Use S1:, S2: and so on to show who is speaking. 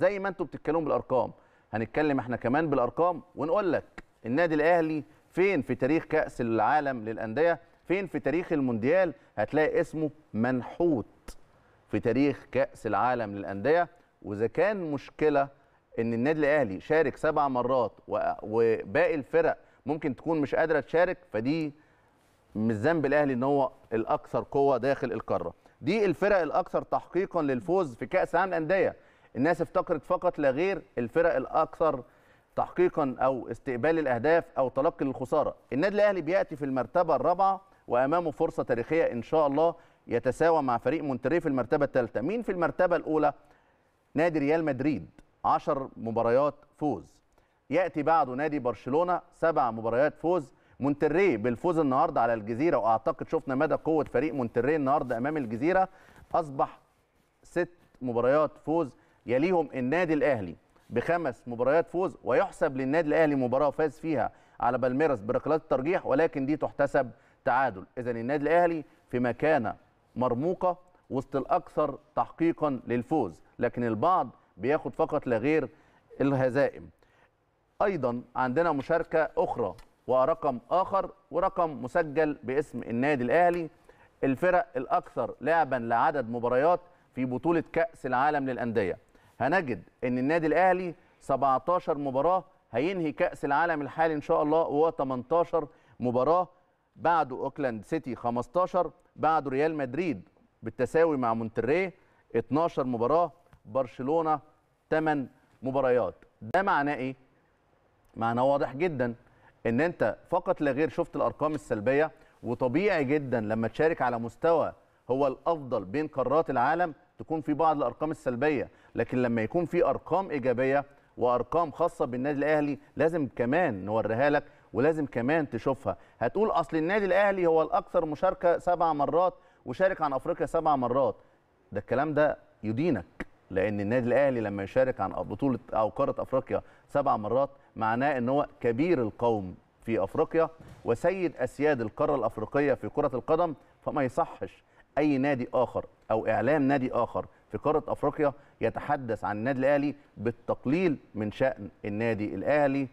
S1: زي ما انتم بتتكلموا بالارقام هنتكلم احنا كمان بالارقام ونقول لك النادي الاهلي فين في تاريخ كاس العالم للانديه فين في تاريخ المونديال هتلاقي اسمه منحوت في تاريخ كاس العالم للانديه واذا كان مشكله ان النادي الاهلي شارك سبع مرات وباقي الفرق ممكن تكون مش قادره تشارك فدي مش ذنب الاهلي ان هو الاكثر قوه داخل القاره دي الفرق الاكثر تحقيقا للفوز في كاس العالم للانديه الناس افتقرت فقط لا غير الفرق الاكثر تحقيقا او استقبال الاهداف او تلقي الخساره النادي الاهلي بياتي في المرتبه الرابعه وامامه فرصه تاريخيه ان شاء الله يتساوى مع فريق مونتري في المرتبه الثالثه مين في المرتبه الاولى نادي ريال مدريد 10 مباريات فوز ياتي بعده نادي برشلونه سبع مباريات فوز مونتري بالفوز النهارده على الجزيره واعتقد شفنا مدى قوه فريق مونتري النهارده امام الجزيره اصبح ست مباريات فوز يليهم النادي الاهلي بخمس مباريات فوز ويحسب للنادي الاهلي مباراه فاز فيها على بالميرس بركلات الترجيح ولكن دي تحتسب تعادل اذا النادي الاهلي في مكانه مرموقه وسط الاكثر تحقيقا للفوز لكن البعض بياخد فقط لا غير الهزائم ايضا عندنا مشاركه اخرى ورقم اخر ورقم مسجل باسم النادي الاهلي الفرق الاكثر لعبا لعدد مباريات في بطوله كاس العالم للانديه هنجد ان النادي الاهلي 17 مباراه هينهي كاس العالم الحالي ان شاء الله وهو 18 مباراه بعده اوكلاند سيتي 15 بعده ريال مدريد بالتساوي مع مونتريه 12 مباراه برشلونه 8 مباريات ده معناه ايه معناه واضح جدا ان انت فقط لا غير شفت الارقام السلبيه وطبيعي جدا لما تشارك على مستوى هو الافضل بين قارات العالم تكون في بعض الارقام السلبيه لكن لما يكون في ارقام ايجابيه وارقام خاصه بالنادي الاهلي لازم كمان نوريها لك ولازم كمان تشوفها هتقول اصل النادي الاهلي هو الاكثر مشاركه سبع مرات وشارك عن افريقيا سبع مرات ده الكلام ده يدينك لان النادي الاهلي لما يشارك عن بطوله او قاره افريقيا سبع مرات معناه ان هو كبير القوم في افريقيا وسيد اسياد القاره الافريقيه في كره القدم فما يصحش اي نادي اخر او اعلام نادي اخر في قاره افريقيا يتحدث عن النادي الاهلي بالتقليل من شان النادي الاهلي